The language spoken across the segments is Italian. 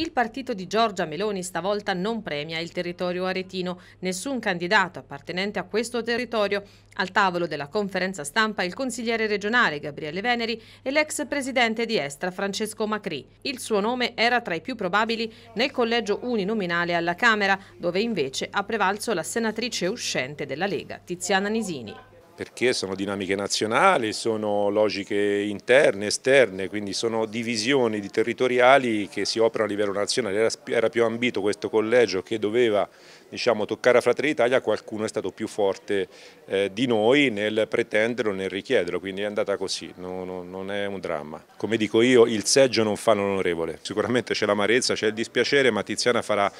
Il partito di Giorgia Meloni stavolta non premia il territorio aretino, nessun candidato appartenente a questo territorio. Al tavolo della conferenza stampa il consigliere regionale Gabriele Veneri e l'ex presidente di Estra Francesco Macri. Il suo nome era tra i più probabili nel collegio uninominale alla Camera, dove invece ha prevalso la senatrice uscente della Lega, Tiziana Nisini perché sono dinamiche nazionali, sono logiche interne, esterne, quindi sono divisioni di territoriali che si operano a livello nazionale. Era, più ambito questo collegio che doveva diciamo, toccare a Fratelli d'Italia, qualcuno è stato più forte eh, di noi nel pretenderlo, nel richiederlo, quindi è andata così, no, no, non è un dramma. Come dico io, il seggio non fa l'onorevole, sicuramente c'è l'amarezza, c'è il dispiacere, ma Tiziana farà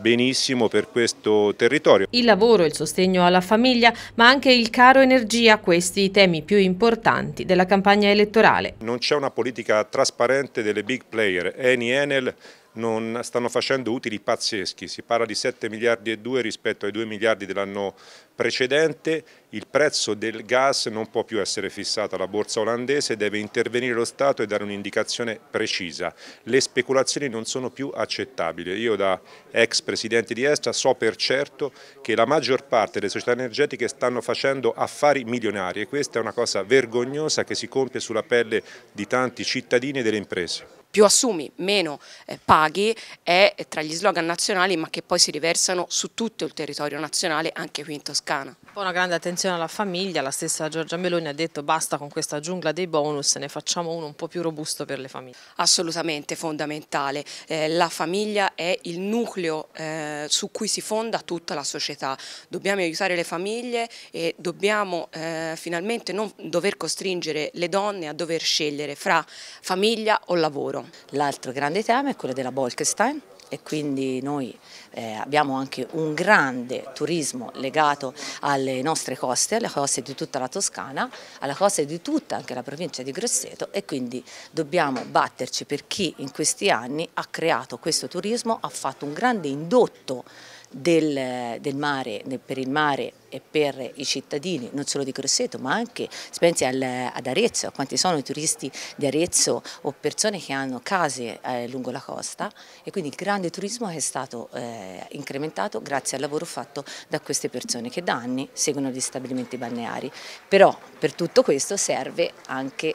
benissimo per questo territorio. Il lavoro, il sostegno alla famiglia, ma anche il caro energia, questi i temi più importanti della campagna elettorale. Non c'è una politica trasparente delle big player, Eni, Enel, non stanno facendo utili pazzeschi, si parla di 7 miliardi e 2 rispetto ai 2 miliardi dell'anno precedente, il prezzo del gas non può più essere fissato alla borsa olandese, deve intervenire lo Stato e dare un'indicazione precisa. Le speculazioni non sono più accettabili. Io da ex presidente di Estra so per certo che la maggior parte delle società energetiche stanno facendo affari milionari e questa è una cosa vergognosa che si compie sulla pelle di tanti cittadini e delle imprese più assumi, meno eh, paghi, è tra gli slogan nazionali ma che poi si riversano su tutto il territorio nazionale, anche qui in Toscana. Una grande attenzione alla famiglia, la stessa Giorgia Meloni ha detto basta con questa giungla dei bonus, ne facciamo uno un po' più robusto per le famiglie. Assolutamente, fondamentale. Eh, la famiglia è il nucleo eh, su cui si fonda tutta la società. Dobbiamo aiutare le famiglie e dobbiamo eh, finalmente non dover costringere le donne a dover scegliere fra famiglia o lavoro. L'altro grande tema è quello della Bolkestein e quindi noi eh, abbiamo anche un grande turismo legato alle nostre coste, alle coste di tutta la Toscana, alla coste di tutta anche la provincia di Grosseto e quindi dobbiamo batterci per chi in questi anni ha creato questo turismo, ha fatto un grande indotto del, del mare, per il mare e per i cittadini, non solo di Grosseto, ma anche si pensi al, ad Arezzo, a quanti sono i turisti di Arezzo o persone che hanno case eh, lungo la costa e quindi il grande turismo è stato eh, incrementato grazie al lavoro fatto da queste persone che da anni seguono gli stabilimenti balneari. Però per tutto questo serve anche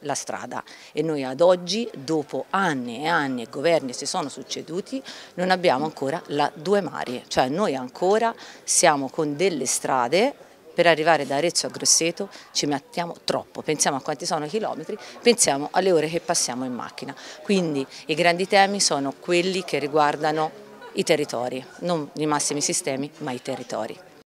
la strada e noi ad oggi, dopo anni e anni e governi si sono succeduti, non abbiamo ancora la due marie, cioè noi ancora siamo con delle strade per arrivare da Arezzo a Grosseto ci mettiamo troppo, pensiamo a quanti sono i chilometri, pensiamo alle ore che passiamo in macchina. Quindi i grandi temi sono quelli che riguardano i territori, non i massimi sistemi ma i territori.